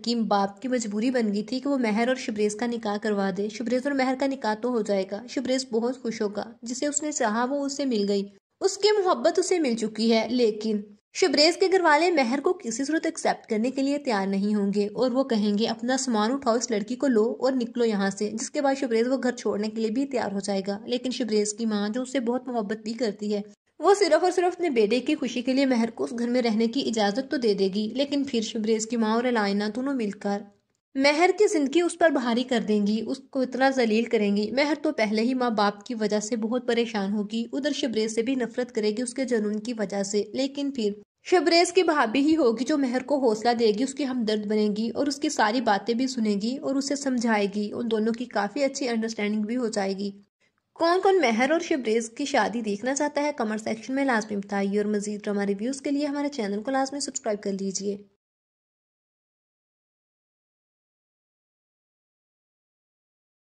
हकीम बाप की मजबूरी बन गई थी कि वो महर और शिब्रेज का निकाह करवा दे शिब्रेज और महर का निकाह तो हो जाएगा शिब्रेज बहुत खुश होगा जिसे उसने चाहा वो उससे मिल गई उसकी मोहब्बत उसे मिल चुकी है लेकिन शिब्रेज के घर वाले महर को किसी सूरत एक्सेप्ट करने के लिए तैयार नहीं होंगे और वो कहेंगे अपना सामान उठाओ इस लड़की को लो और निकलो यहाँ से जिसके बाद शिब्रेज वो घर छोड़ने के लिए भी तैयार हो जाएगा लेकिन शिब्रेज की माँ जो उससे बहुत मोहब्बत भी करती है वो सिर्फ और सिर्फ अपने बेटे की खुशी के लिए महर को उस घर में रहने की इजाज़त तो दे देगी लेकिन फिर शबरेज की माँ और अलायना दोनों मिलकर महर की ज़िंदगी उस पर भारी कर देंगी उसको इतना जलील करेंगी महर तो पहले ही माँ बाप की वजह से बहुत परेशान होगी उधर शबरेज से भी नफरत करेगी उसके जुनून की वजह से लेकिन फिर शबरेज की भाभी ही होगी जो मेहर को हौसला देगी उसकी हमदर्द बनेगी और उसकी सारी बातें भी सुनेगी और उसे समझाएगी उन दोनों की काफ़ी अच्छी अंडरस्टैंडिंग भी हो जाएगी कौन कौन मेहर और शबरेज की शादी देखना चाहता है कमेंट सेक्शन में लाजमी बताइए और मजीद ड्रामा रिव्यूज़ के लिए हमारे चैनल को लाजमी सब्सक्राइब कर लीजिए